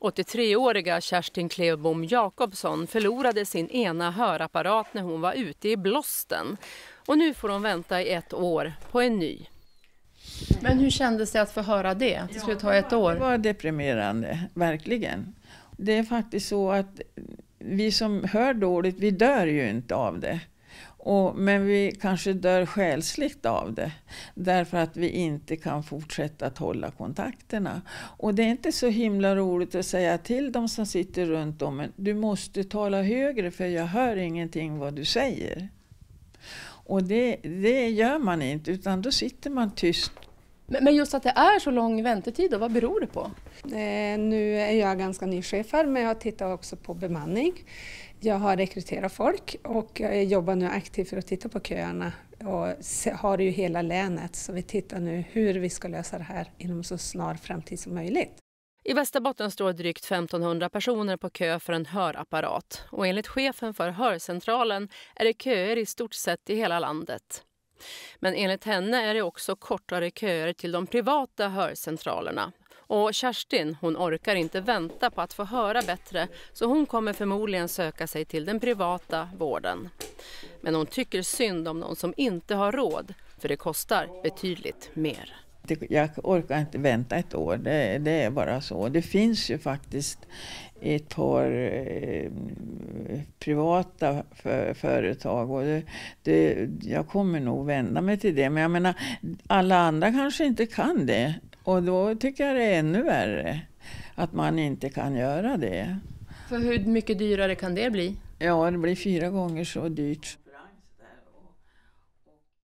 83-åriga Kerstin Kleobom Jakobsson förlorade sin ena hörapparat när hon var ute i blåsten. Och nu får hon vänta i ett år på en ny. Men hur kändes det att få höra det? Det skulle ta ett år. Det var deprimerande, verkligen. Det är faktiskt så att vi som hör dåligt, vi dör ju inte av det. Och, men vi kanske dör själsligt av det. Därför att vi inte kan fortsätta att hålla kontakterna. Och det är inte så himla roligt att säga till de som sitter runt om en. Du måste tala högre för jag hör ingenting vad du säger. Och det, det gör man inte utan då sitter man tyst men just att det är så lång väntetid, då, vad beror det på? Eh, nu är jag ganska ny chef här, men jag tittar också på bemanning. Jag har rekryterat folk och jag jobbar nu aktivt för att titta på köerna och har ju hela länet så vi tittar nu hur vi ska lösa det här inom så snar framtid som möjligt. I Västerbotten står drygt 1500 personer på kö för en hörapparat och enligt chefen för Hörcentralen är det köer i stort sett i hela landet. Men enligt henne är det också kortare köer till de privata hörcentralerna. Och Kerstin hon orkar inte vänta på att få höra bättre så hon kommer förmodligen söka sig till den privata vården. Men hon tycker synd om någon som inte har råd för det kostar betydligt mer. Jag orkar inte vänta ett år, det, det är bara så. Det finns ju faktiskt ett par eh, privata för, företag. Och det, det, jag kommer nog vända mig till det. Men jag menar, alla andra kanske inte kan det. Och då tycker jag det är ännu värre att man inte kan göra det. För hur mycket dyrare kan det bli? Ja, det blir fyra gånger så dyrt.